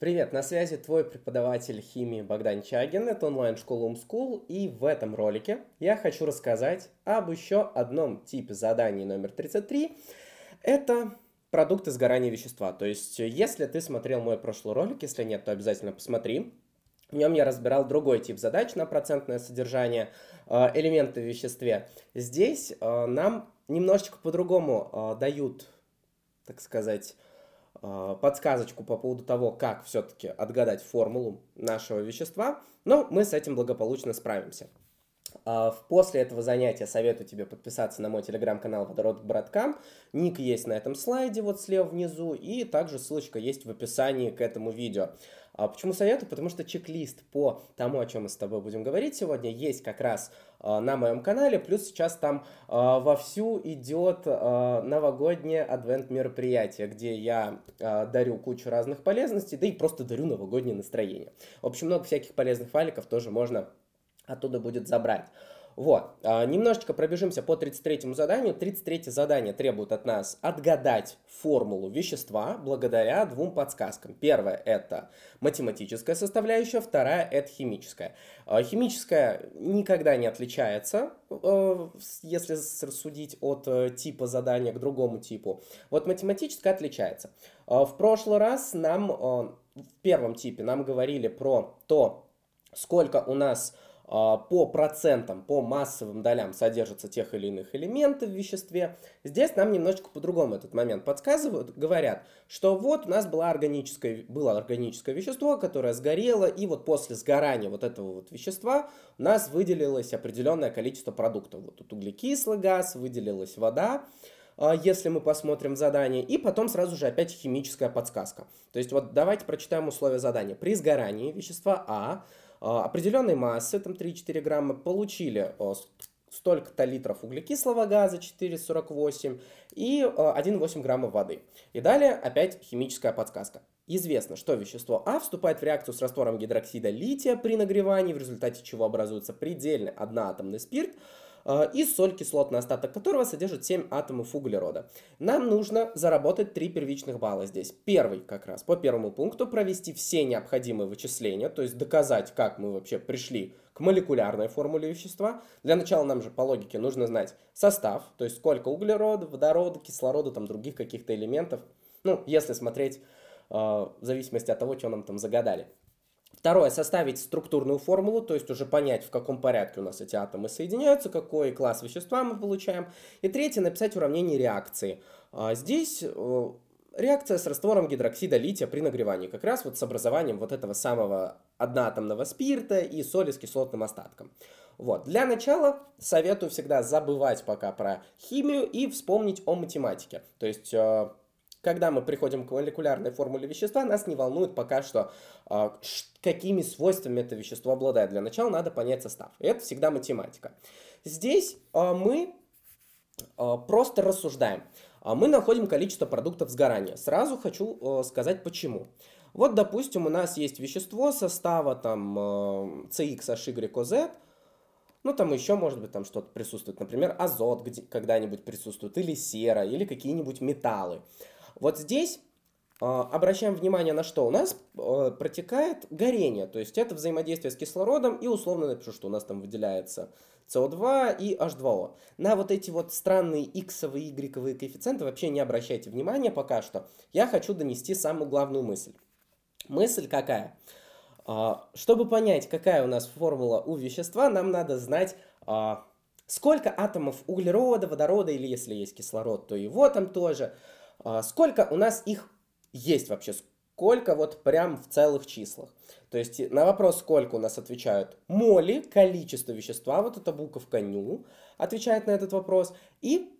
Привет, на связи твой преподаватель химии Богдан Чагин, это онлайн-школа Умскул, и в этом ролике я хочу рассказать об еще одном типе заданий номер 33. Это продукты сгорания вещества. То есть, если ты смотрел мой прошлый ролик, если нет, то обязательно посмотри. В нем я разбирал другой тип задач на процентное содержание э, элемента в веществе. Здесь э, нам немножечко по-другому э, дают, так сказать, Э, подсказочку по поводу того, как все-таки отгадать формулу нашего вещества, но мы с этим благополучно справимся. А, после этого занятия советую тебе подписаться на мой телеграм-канал «Водород к браткам». Ник есть на этом слайде вот слева внизу, и также ссылочка есть в описании к этому видео. А почему советую? Потому что чек-лист по тому, о чем мы с тобой будем говорить сегодня, есть как раз э, на моем канале, плюс сейчас там э, вовсю идет э, новогоднее адвент мероприятие, где я дарю кучу разных полезностей, да и просто дарю новогоднее настроение. В общем, много всяких полезных файликов тоже можно оттуда будет забрать. Вот, а, немножечко пробежимся по 33 заданию. 33 задание требует от нас отгадать формулу вещества благодаря двум подсказкам. Первое это математическая составляющая, вторая – это химическая. А, химическая никогда не отличается, э, если судить от э, типа задания к другому типу. Вот математическая отличается. А, в прошлый раз нам, э, в первом типе, нам говорили про то, сколько у нас а, по процентам, по массовым долям содержатся тех или иных элементов в веществе. Здесь нам немножечко по-другому этот момент подсказывают. Говорят, что вот у нас была органическое, было органическое вещество, которое сгорело, и вот после сгорания вот этого вот вещества у нас выделилось определенное количество продуктов. Вот тут углекислый газ, выделилась вода а, если мы посмотрим задание, и потом сразу же опять химическая подсказка. То есть вот давайте прочитаем условия задания. При сгорании вещества А Э, определенной массы, там 3-4 грамма, получили э, столько-то литров углекислого газа 4,48 и 1,8 э, грамма воды. И далее опять химическая подсказка. Известно, что вещество А вступает в реакцию с раствором гидроксида лития при нагревании, в результате чего образуется предельный одноатомный спирт, Э, и соль, кислотный остаток которого содержит 7 атомов углерода. Нам нужно заработать 3 первичных балла здесь. Первый как раз по первому пункту провести все необходимые вычисления, то есть доказать, как мы вообще пришли к молекулярной формуле вещества. Для начала нам же по логике нужно знать состав, то есть сколько углерода, водорода, кислорода, там других каких-то элементов. Ну, если смотреть э, в зависимости от того, что нам там загадали. Второе, составить структурную формулу, то есть уже понять, в каком порядке у нас эти атомы соединяются, какой класс вещества мы получаем. И третье, написать уравнение реакции. А, здесь э, реакция с раствором гидроксида лития при нагревании, как раз вот с образованием вот этого самого одноатомного спирта и соли с кислотным остатком. Вот. Для начала советую всегда забывать пока про химию и вспомнить о математике. То есть э, когда мы приходим к молекулярной формуле вещества, нас не волнует пока что, а, какими свойствами это вещество обладает. Для начала надо понять состав. это всегда математика. Здесь а, мы а, просто рассуждаем. Мы находим количество продуктов сгорания. Сразу хочу сказать почему. Вот, допустим, у нас есть вещество состава там CXHYZ, ну, там еще, может быть, там что-то присутствует. Например, азот где когда-нибудь присутствует, или сера, или какие-нибудь металлы. Вот здесь а, обращаем внимание на что? У нас а, протекает горение, то есть это взаимодействие с кислородом, и условно напишу, что у нас там выделяется СО2 и H2O. На вот эти вот странные иксовые, игрековые коэффициенты вообще не обращайте внимания пока что. Я хочу донести самую главную мысль. Мысль какая? А, чтобы понять, какая у нас формула у вещества, нам надо знать сколько атомов углерода, водорода или если есть кислород, то его там тоже, а, сколько у нас их есть вообще? Сколько вот прям в целых числах? То есть на вопрос, сколько у нас отвечают моли, количество вещества, вот эта буковка ню отвечает на этот вопрос. И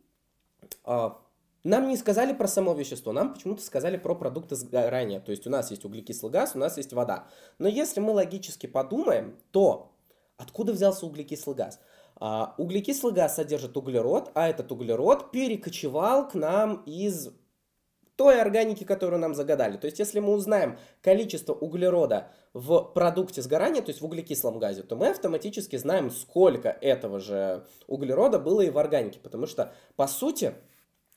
а, нам не сказали про само вещество, нам почему-то сказали про продукты сгорания. То есть у нас есть углекислый газ, у нас есть вода. Но если мы логически подумаем, то откуда взялся углекислый газ? А, углекислый газ содержит углерод, а этот углерод перекочевал к нам из той органики, которую нам загадали. То есть, если мы узнаем количество углерода в продукте сгорания, то есть в углекислом газе, то мы автоматически знаем, сколько этого же углерода было и в органике. Потому что, по сути,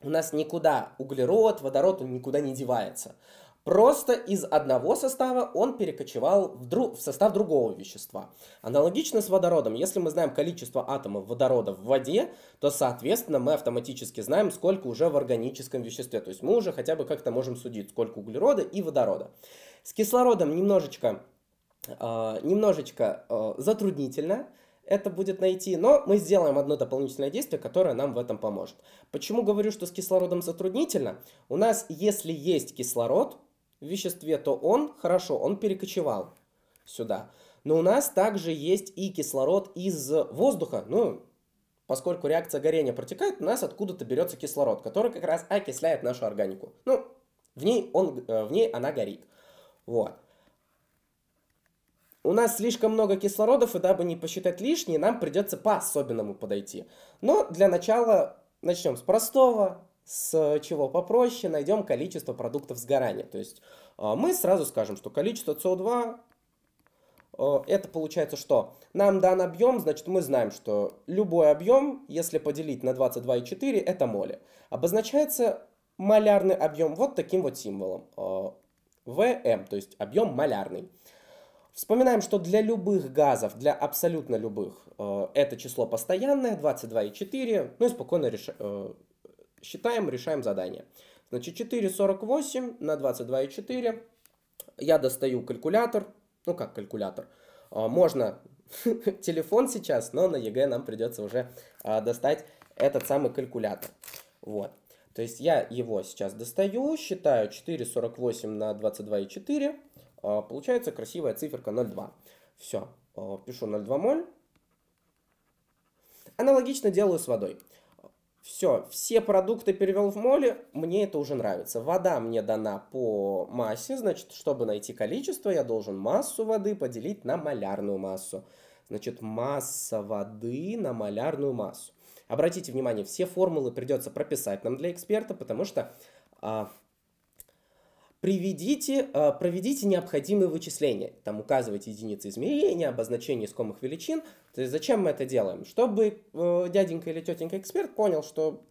у нас никуда углерод, водород, он никуда не девается. Просто из одного состава он перекочевал в, друг, в состав другого вещества. Аналогично с водородом. Если мы знаем количество атомов водорода в воде, то, соответственно, мы автоматически знаем, сколько уже в органическом веществе. То есть мы уже хотя бы как-то можем судить, сколько углерода и водорода. С кислородом немножечко, э, немножечко э, затруднительно это будет найти, но мы сделаем одно дополнительное действие, которое нам в этом поможет. Почему говорю, что с кислородом затруднительно? У нас, если есть кислород, веществе, то он, хорошо, он перекочевал сюда. Но у нас также есть и кислород из воздуха. Ну, поскольку реакция горения протекает, у нас откуда-то берется кислород, который как раз окисляет нашу органику. Ну, в ней, он, э, в ней она горит. Вот. У нас слишком много кислородов, и дабы не посчитать лишние, нам придется по-особенному подойти. Но для начала начнем с простого с чего попроще, найдем количество продуктов сгорания. То есть а, мы сразу скажем, что количество СО2 а, это получается что? Нам дан объем, значит мы знаем, что любой объем, если поделить на 22,4, это моли. Обозначается малярный объем вот таким вот символом. А, ВМ, то есть объем малярный. Вспоминаем, что для любых газов, для абсолютно любых, это число постоянное, 22,4, ну и спокойно решаем Считаем, решаем задание. Значит, 4,48 на 22,4. Я достаю калькулятор. Ну, как калькулятор. А, можно телефон сейчас, но на ЕГЭ нам придется уже а, достать этот самый калькулятор. Вот. То есть я его сейчас достаю, считаю 4,48 на 22,4. А, получается красивая циферка 0,2. Все, пишу 0,2 моль. Аналогично делаю с водой. Все, все продукты перевел в моли, мне это уже нравится. Вода мне дана по массе, значит, чтобы найти количество, я должен массу воды поделить на малярную массу. Значит, масса воды на малярную массу. Обратите внимание, все формулы придется прописать нам для эксперта, потому что а, приведите, э, проведите необходимые вычисления. Там указывайте единицы измерения, обозначение искомых величин. То есть зачем мы это делаем? Чтобы э, дяденька или тетенька эксперт понял, что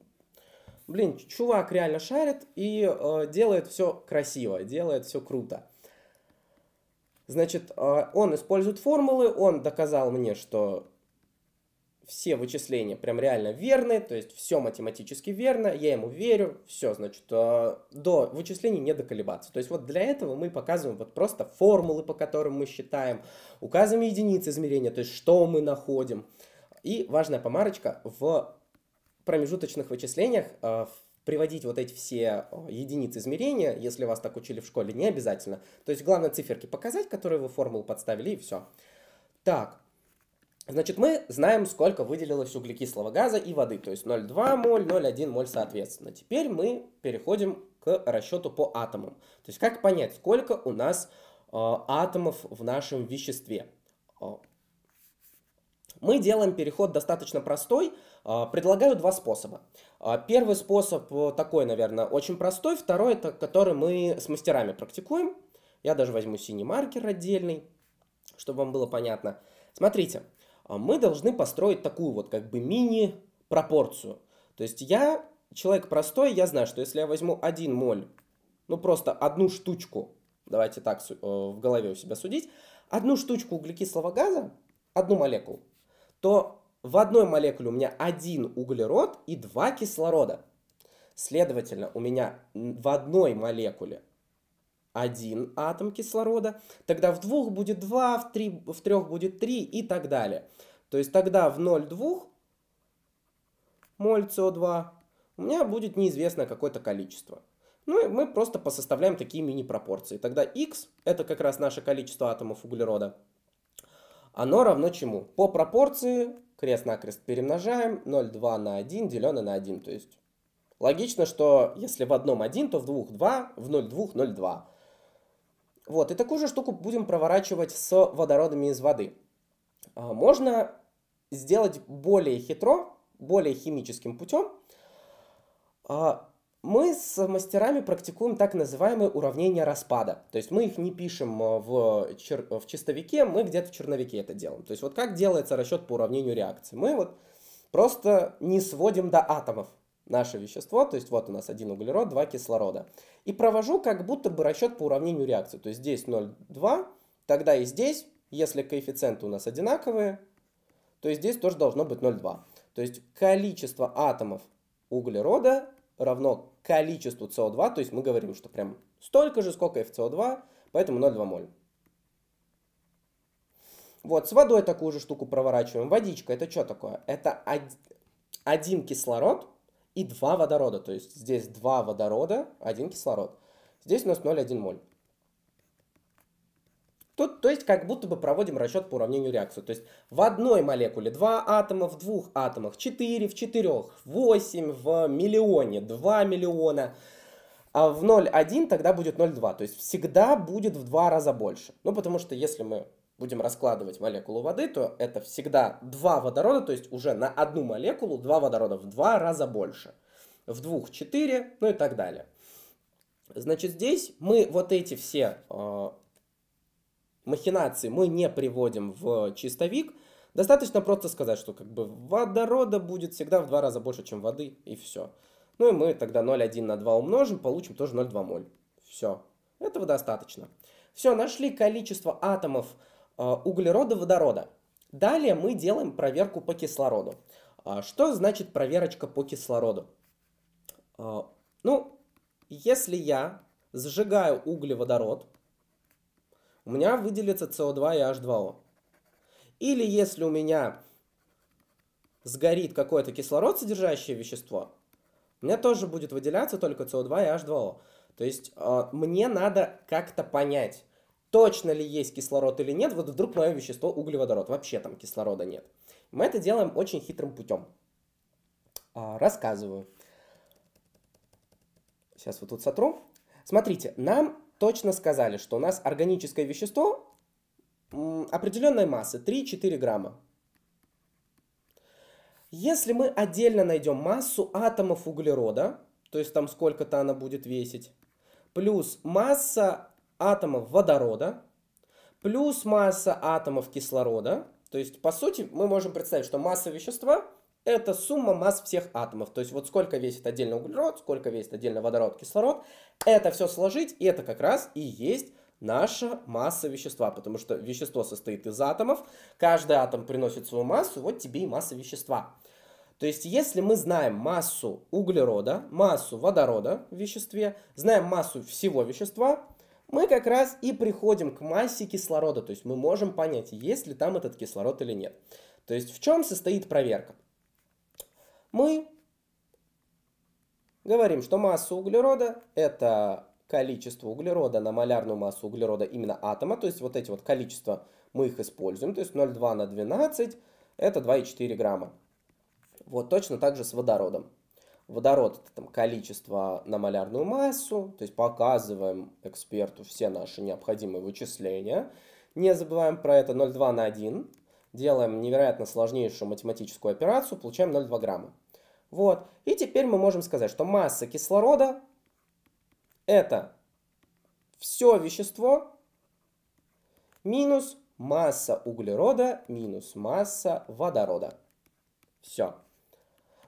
блин, чувак реально шарит и э, делает все красиво, делает все круто. Значит, он использует формулы, он доказал мне, что все вычисления прям реально верны, то есть все математически верно, я ему верю, все, значит, э, до вычислений не доколебаться. То есть вот для этого мы показываем вот просто формулы, по которым мы считаем, указываем единицы измерения, то есть что мы находим. И важная помарочка, в промежуточных вычислениях э, приводить вот эти все э, единицы измерения, если вас так учили в школе, не обязательно. То есть главное циферки показать, которые вы формулу подставили, и все. Так, Значит, мы знаем, сколько выделилось углекислого газа и воды, то есть 0,2 моль, 0,1 моль соответственно. Теперь мы переходим к расчету по атомам. То есть как понять, сколько у нас э, атомов в нашем веществе. Э, мы делаем переход достаточно простой. Э, предлагаю два способа. Э, первый способ такой, наверное, очень простой. Второй, это который мы с мастерами практикуем. Я даже возьму синий маркер отдельный, чтобы вам было понятно. Смотрите, а мы должны построить такую вот как бы мини-пропорцию. То есть я человек простой, я знаю, что если я возьму один моль, ну просто одну штучку, давайте так э, в голове у себя судить, одну штучку углекислого газа, одну молекулу, то в одной молекуле у меня один углерод и два кислорода. Следовательно, у меня в одной молекуле один атом кислорода, тогда в двух будет два, в, три в трех будет три и так далее. То есть тогда в 0,2 моль СО2 у меня будет неизвестное какое-то количество. Ну и мы просто посоставляем такие мини-пропорции. Тогда х это как раз наше количество атомов углерода, оно равно чему? По пропорции крест-накрест перемножаем 0,2 на 1 деленное на 1. То есть логично, что если в одном 1, то в двух 2, в 0,2 0,2. Вот, и такую же штуку будем проворачивать с водородами из воды. А, можно сделать более хитро, более химическим путем. А, мы с мастерами практикуем так называемые уравнения распада. То есть мы их не пишем а, в, чер... в чистовике, мы где-то в черновике это делаем. То есть вот как делается расчет по уравнению реакции. Мы вот просто не сводим до атомов наше вещество, то есть вот у нас один углерод, два кислорода. И провожу как будто бы расчет по уравнению реакции, то есть здесь 0,2, тогда и здесь, если коэффициенты у нас одинаковые, то есть здесь тоже должно быть 0,2. То есть количество атомов углерода равно количеству СО2, то есть мы говорим, что прям столько же, сколько и в СО 2 поэтому 0,2 моль. Вот, с водой такую же штуку проворачиваем. Водичка, это что такое? Это один кислород и 2 водорода. То есть здесь 2 водорода, 1 кислород. Здесь у нас 0,1 моль. Тут, то есть, как будто бы проводим расчет по уравнению реакции. То есть, в одной молекуле 2 атома, в двух атомах 4, в 4, 8, в миллионе 2 миллиона. А в 0,1 тогда будет 0,2. То есть, всегда будет в 2 раза больше. Ну, потому что если мы будем раскладывать молекулу воды, то это всегда два водорода, то есть уже на одну молекулу два водорода в два раза больше. В двух четыре, ну и так далее. Значит, здесь мы вот эти все э, махинации мы не приводим в чистовик. Достаточно просто сказать, что как бы водорода будет всегда в два раза больше, чем воды, и все. Ну и мы тогда 0,1 на 2 умножим, получим тоже 0,2 моль. Все. Этого достаточно. Все, нашли количество атомов Э, углерода-водорода. Далее мы делаем проверку по кислороду. А, что значит проверочка по кислороду? А, ну, если я сжигаю углеводород, у меня выделится СО2 и H2O. Или если у меня сгорит какое-то кислород, содержащее вещество, у меня тоже будет выделяться только СО2 и H2O. То есть а, мне надо как-то понять, точно ли есть кислород или нет, вот вдруг мое вещество углеводород, вообще там кислорода нет. Мы это делаем очень хитрым путем. А, рассказываю. Сейчас вот тут сотру. Смотрите, нам точно сказали, что у нас органическое вещество определенной массы, 3-4 грамма. Если мы отдельно найдем массу атомов углерода, то есть там сколько-то она будет весить, плюс масса атомов водорода плюс масса атомов кислорода. То есть, по сути, мы можем представить, что масса вещества – это сумма масс всех атомов. То есть, вот сколько весит отдельно углерод, сколько весит отдельно водород, кислород. Это все сложить, и это как раз и есть наша масса вещества, потому что вещество состоит из атомов, каждый атом приносит свою массу, вот тебе и масса вещества. То есть, если мы знаем массу углерода, массу водорода в веществе, знаем массу всего вещества, мы как раз и приходим к массе кислорода, то есть мы можем понять, есть ли там этот кислород или нет. То есть в чем состоит проверка? Мы говорим, что масса углерода – это количество углерода на малярную массу углерода именно атома, то есть вот эти вот количества мы их используем, то есть 0,2 на 12 – это 2,4 грамма. Вот точно так же с водородом водород это там, количество на малярную массу, то есть показываем эксперту все наши необходимые вычисления. Не забываем про это 0,2 на 1. Делаем невероятно сложнейшую математическую операцию, получаем 0,2 грамма. Вот. И теперь мы можем сказать, что масса кислорода это все вещество минус масса углерода минус масса водорода. Все.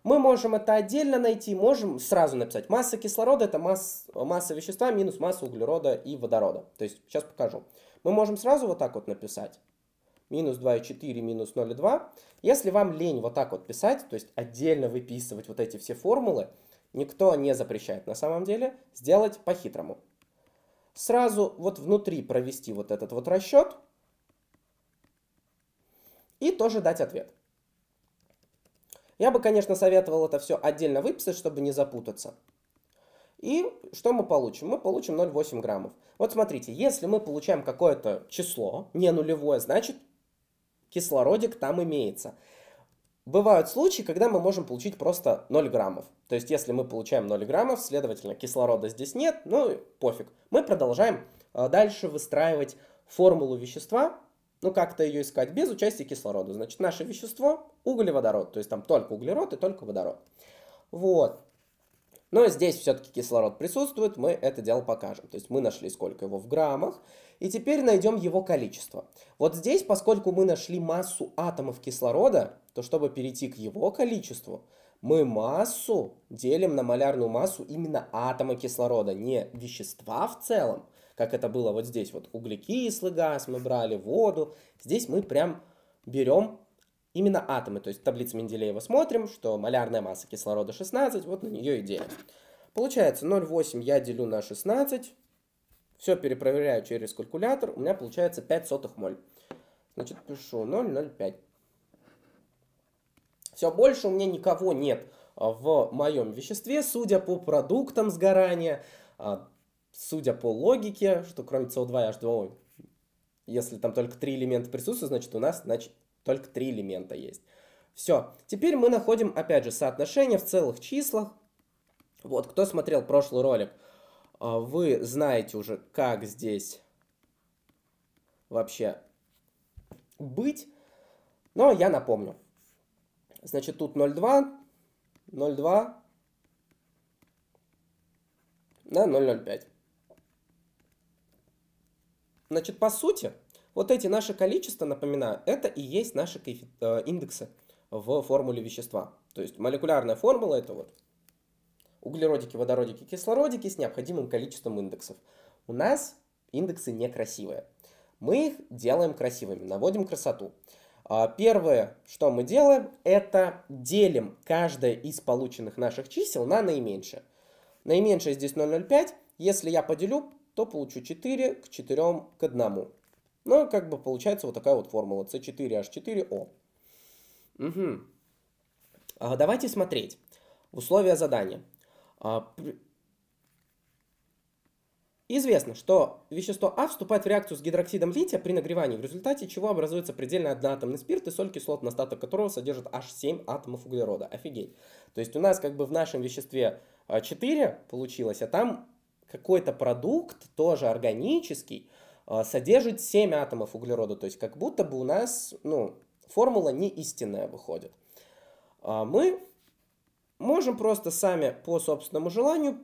Мы можем это отдельно найти, можем сразу написать. Масса кислорода – это масс, масса вещества минус масса углерода и водорода. То есть сейчас покажу. Мы можем сразу вот так вот написать. Минус 2,4, минус 0,2. Если вам лень вот так вот писать, то есть отдельно выписывать вот эти все формулы, никто не запрещает на самом деле сделать по-хитрому. Сразу вот внутри провести вот этот вот расчет и тоже дать ответ. Я бы, конечно, советовал это все отдельно выписать, чтобы не запутаться. И что мы получим? Мы получим 0,8 граммов. Вот смотрите, если мы получаем какое-то число, не нулевое, значит кислородик там имеется. Бывают случаи, когда мы можем получить просто 0 граммов. То есть, если мы получаем 0 граммов, следовательно, кислорода здесь нет, ну пофиг. Мы продолжаем э, дальше выстраивать формулу вещества, ну, как-то ее искать, без участия кислорода. Значит, наше вещество – углеводород, то есть там только углерод и только водород. Вот. Но здесь все-таки кислород присутствует, мы это дело покажем. То есть мы нашли, сколько его в граммах, и теперь найдем его количество. Вот здесь, поскольку мы нашли массу атомов кислорода, то чтобы перейти к его количеству, мы массу делим на малярную массу именно атома кислорода, не вещества в целом, как это было вот здесь. Вот углекислый газ мы брали, воду. Здесь мы прям берем именно атомы. То есть таблицы Менделеева смотрим, что малярная масса кислорода 16, вот на нее и делим. Получается 0,8 я делю на 16, все перепроверяю через калькулятор, у меня получается 5 сотых моль. Значит, пишу 0,05. Все, больше у меня никого нет в моем веществе, судя по продуктам сгорания, а, судя по логике, что кроме CO2 и H2O, если там только три элемента присутствуют, значит у нас значит, только три элемента есть. Все. Теперь мы находим, опять же, соотношение в целых числах. Вот, кто смотрел прошлый ролик, а, вы знаете уже, как здесь вообще быть. Но я напомню. Значит, тут 0,2, 0,2 на 0,05. Значит, по сути, вот эти наши количества, напоминаю, это и есть наши э, индексы в формуле вещества. То есть молекулярная формула это вот углеродики, водородики, кислородики с необходимым количеством индексов. У нас индексы некрасивые. Мы их делаем красивыми, наводим красоту. А первое, что мы делаем, это делим каждое из полученных наших чисел на наименьшее. Наименьшее здесь 0,05. Если я поделю то получу 4 к 4 к 1. Ну, как бы получается вот такая вот формула. C4H4O. Угу. А, давайте смотреть. Условия задания. А, при... Известно, что вещество А вступает в реакцию с гидроксидом лития при нагревании, в результате чего образуется предельно одноатомный спирт и соль, кислотный остаток которого содержит аж 7 атомов углерода. Офигеть. То есть у нас как бы в нашем веществе 4 а, получилось, а там какой-то продукт, тоже органический, а, содержит 7 атомов углерода. То есть как будто бы у нас ну, формула не истинная выходит. А, мы можем просто сами по собственному желанию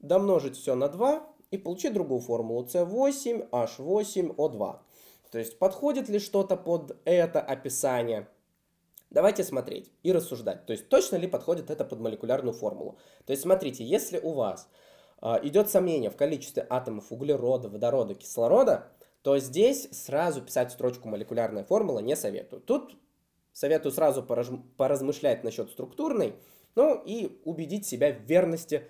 домножить все на 2 и получить другую формулу C8H8O2. То есть подходит ли что-то под это описание? Давайте смотреть и рассуждать. То есть точно ли подходит это под молекулярную формулу? То есть смотрите, если у вас а, идет сомнение в количестве атомов углерода, водорода, кислорода, то здесь сразу писать строчку молекулярная формула не советую. Тут советую сразу поразмышлять насчет структурной, ну и убедить себя в верности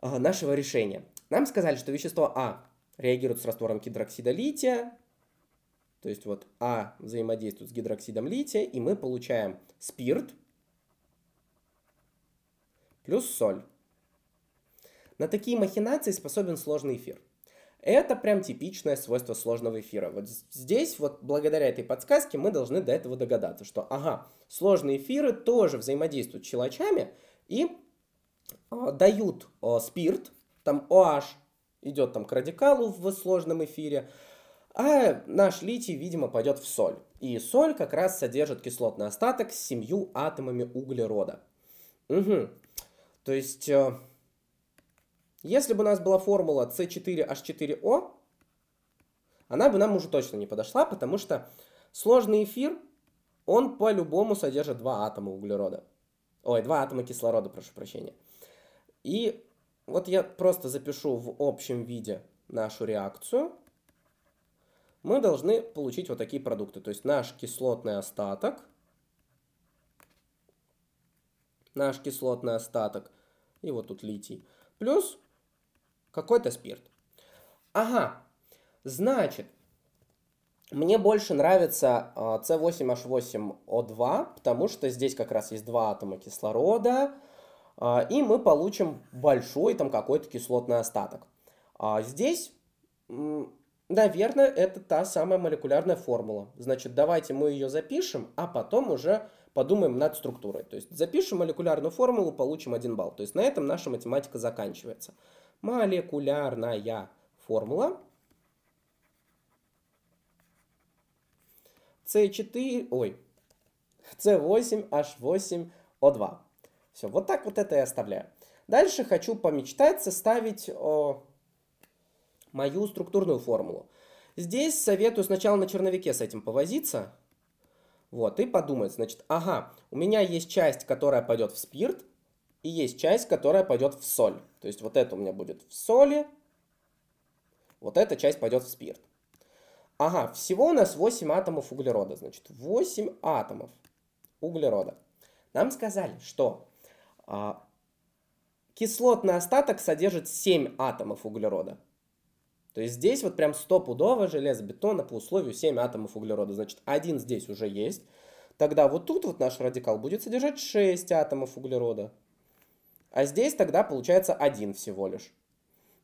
а, нашего решения. Нам сказали, что вещество А реагирует с раствором гидроксида лития, то есть вот А взаимодействует с гидроксидом лития, и мы получаем спирт плюс соль. На такие махинации способен сложный эфир. Это прям типичное свойство сложного эфира. Вот здесь, вот благодаря этой подсказке, мы должны до этого догадаться, что, ага, сложные эфиры тоже взаимодействуют с щелочами и э, дают э, спирт, там OH идет там к радикалу в сложном эфире, а наш литий, видимо, пойдет в соль. И соль как раз содержит кислотный остаток с семью атомами углерода. Угу. То есть... Э, если бы у нас была формула C4H4O, она бы нам уже точно не подошла, потому что сложный эфир, он по-любому содержит два атома углерода. Ой, два атома кислорода, прошу прощения. И вот я просто запишу в общем виде нашу реакцию. Мы должны получить вот такие продукты. То есть наш кислотный остаток. Наш кислотный остаток. И вот тут литий. Плюс какой-то спирт. Ага, значит, мне больше нравится C8H8O2, а, потому что здесь как раз есть два атома кислорода, а, и мы получим большой там какой-то кислотный остаток. А, здесь, наверное, это та самая молекулярная формула. Значит, давайте мы ее запишем, а потом уже подумаем над структурой. То есть запишем молекулярную формулу, получим 1 балл. То есть на этом наша математика заканчивается молекулярная формула С4, ой, С8H8O2. Все, вот так вот это я оставляю. Дальше хочу помечтать, составить о, э, мою структурную формулу. Здесь советую сначала на черновике с этим повозиться. Вот, и подумать, значит, ага, у меня есть часть, которая пойдет в спирт, и есть часть, которая пойдет в соль. То есть вот это у меня будет в соли, вот эта часть пойдет в спирт. Ага, всего у нас 8 атомов углерода, значит, 8 атомов углерода. Нам сказали, что а, кислотный остаток содержит 7 атомов углерода. То есть здесь вот прям стопудово железобетона по условию 7 атомов углерода. Значит, один здесь уже есть. Тогда вот тут вот наш радикал будет содержать 6 атомов углерода. А здесь тогда получается один всего лишь.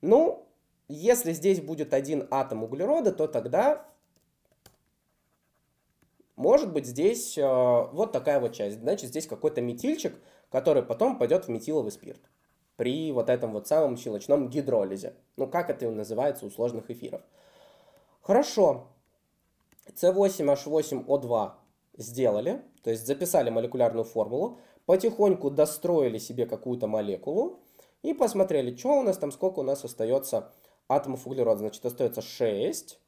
Ну, если здесь будет один атом углерода, то тогда может быть здесь э, вот такая вот часть. Значит, здесь какой-то метильчик, который потом пойдет в метиловый спирт при вот этом вот самом щелочном гидролизе. Ну, как это называется у сложных эфиров. Хорошо. С 8 h 8 o 2 сделали, то есть записали молекулярную формулу потихоньку достроили себе какую-то молекулу и посмотрели, что у нас там, сколько у нас остается атомов углерода. Значит, остается 6.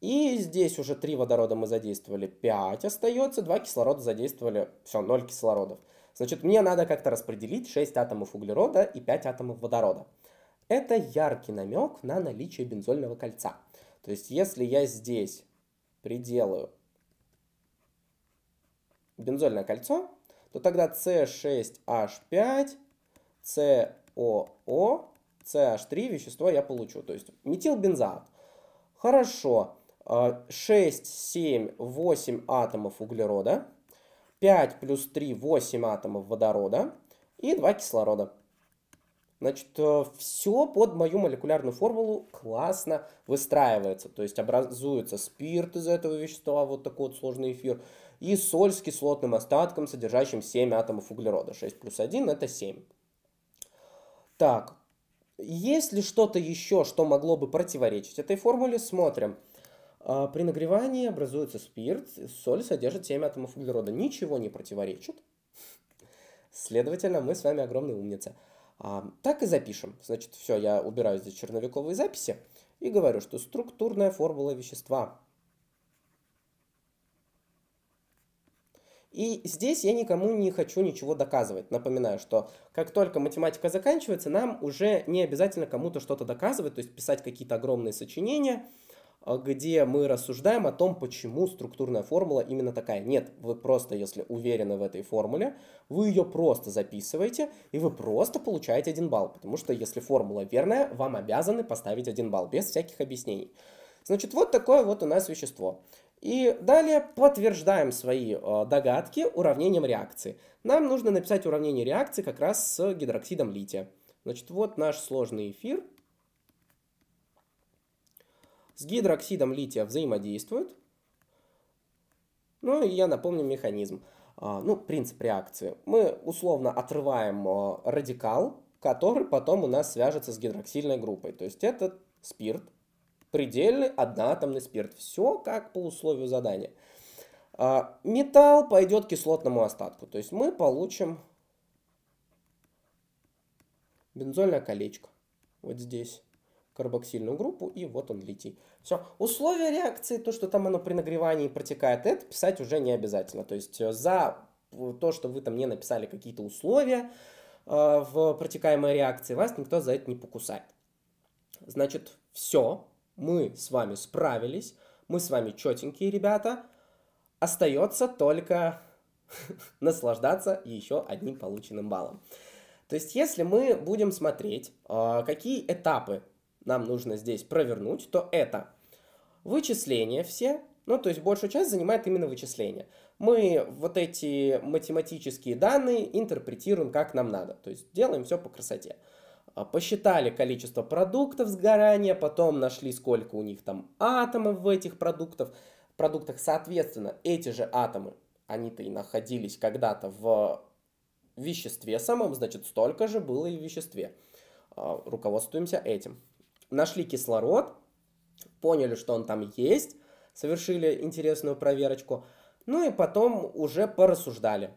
И здесь уже 3 водорода мы задействовали, 5 остается, 2 кислорода задействовали, все, 0 кислородов. Значит, мне надо как-то распределить 6 атомов углерода и 5 атомов водорода. Это яркий намек на наличие бензольного кольца. То есть, если я здесь приделаю бензольное кольцо, то тогда С6H5, COO, CH3 вещество я получу. То есть метилбензат Хорошо. 6, 7, 8 атомов углерода. 5 плюс 3, 8 атомов водорода. И 2 кислорода. Значит, э, все под мою молекулярную формулу классно выстраивается. То есть образуется спирт из этого вещества, вот такой вот сложный эфир и соль с кислотным остатком, содержащим 7 атомов углерода. 6 плюс 1 это 7. Так, есть ли что-то еще, что могло бы противоречить этой формуле? Смотрим. А, при нагревании образуется спирт, соль содержит 7 атомов углерода. Ничего не противоречит. Следовательно, мы с вами огромные умницы. А, так и запишем. Значит, все, я убираю здесь черновиковые записи и говорю, что структурная формула вещества И здесь я никому не хочу ничего доказывать. Напоминаю, что как только математика заканчивается, нам уже не обязательно кому-то что-то доказывать, то есть писать какие-то огромные сочинения, а, где мы рассуждаем о том, почему структурная формула именно такая. Нет, вы просто, если уверены в этой формуле, вы ее просто записываете, и вы просто получаете один балл, потому что если формула верная, вам обязаны поставить один балл без всяких объяснений. Значит, вот такое вот у нас вещество. И далее подтверждаем свои э, догадки уравнением реакции. Нам нужно написать уравнение реакции как раз с гидроксидом лития. Значит, вот наш сложный эфир. С гидроксидом лития взаимодействует. Ну и я напомню механизм. А, ну, принцип реакции. Мы условно отрываем э, радикал, который потом у нас свяжется с гидроксильной группой. То есть этот спирт Предельный одноатомный спирт. Все как по условию задания. А, металл пойдет кислотному остатку. То есть мы получим бензольное колечко. Вот здесь карбоксильную группу, и вот он литий. Все. Условия реакции, то, что там оно при нагревании протекает, это писать уже не обязательно. То есть э, за то, что вы там не написали какие-то условия э, в протекаемой реакции, вас никто за это не покусает. Значит, все мы с вами справились, мы с вами четенькие ребята. Остается только наслаждаться еще одним полученным баллом. То есть, если мы будем смотреть, а, какие этапы нам нужно здесь провернуть, то это вычисления все, ну, то есть большую часть занимает именно вычисление. Мы вот эти математические данные интерпретируем как нам надо, то есть делаем все по красоте. А, посчитали количество продуктов сгорания, потом нашли, сколько у них там атомов в этих продуктах, продуктах. Соответственно, эти же атомы, они-то и находились когда-то в веществе самом, значит, столько же было и в веществе. А, руководствуемся этим. Нашли кислород, поняли, что он там есть, совершили интересную проверочку, ну и потом уже порассуждали,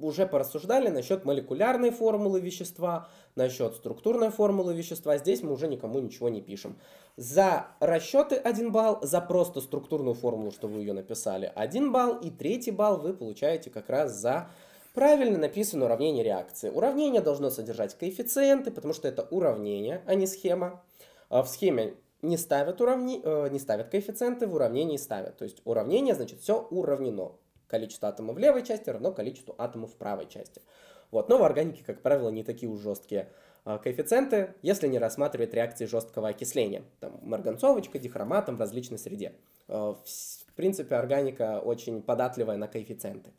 уже порассуждали насчет молекулярной формулы вещества, насчет структурной формулы вещества. Здесь мы уже никому ничего не пишем. За расчеты 1 балл, за просто структурную формулу, что вы ее написали, 1 балл. И третий балл вы получаете как раз за правильно написанное уравнение реакции. Уравнение должно содержать коэффициенты, потому что это уравнение, а не схема. А в схеме не ставят, уравни... Э, не ставят коэффициенты, в уравнении ставят. То есть уравнение, значит, все уравнено количество атомов в левой части равно количеству атомов в правой части. Вот. Но в органике, как правило, не такие уж жесткие а, коэффициенты, если не рассматривать реакции жесткого окисления. Там марганцовочка, дихроматом в различной среде. А, в, в принципе, органика очень податливая на коэффициенты.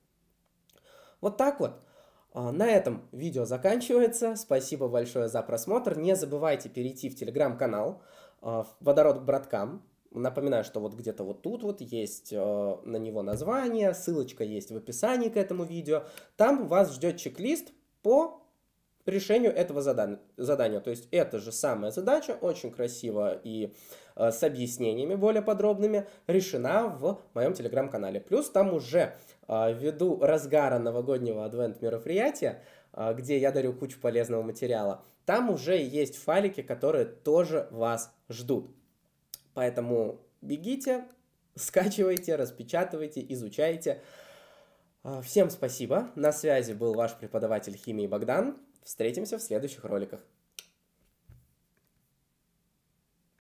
Вот так вот. А, на этом видео заканчивается. Спасибо большое за просмотр. Не забывайте перейти в телеграм-канал «Водород к браткам». Напоминаю, что вот где-то вот тут вот есть э, на него название, ссылочка есть в описании к этому видео. Там вас ждет чек-лист по решению этого задан задания. То есть это же самая задача, очень красиво и э, с объяснениями более подробными, решена в моем телеграм-канале. Плюс там уже э, ввиду разгара новогоднего адвент-мероприятия, э, где я дарю кучу полезного материала, там уже есть файлики, которые тоже вас ждут. Поэтому бегите, скачивайте, распечатывайте, изучайте. А, всем спасибо. На связи был ваш преподаватель химии Богдан. Встретимся в следующих роликах.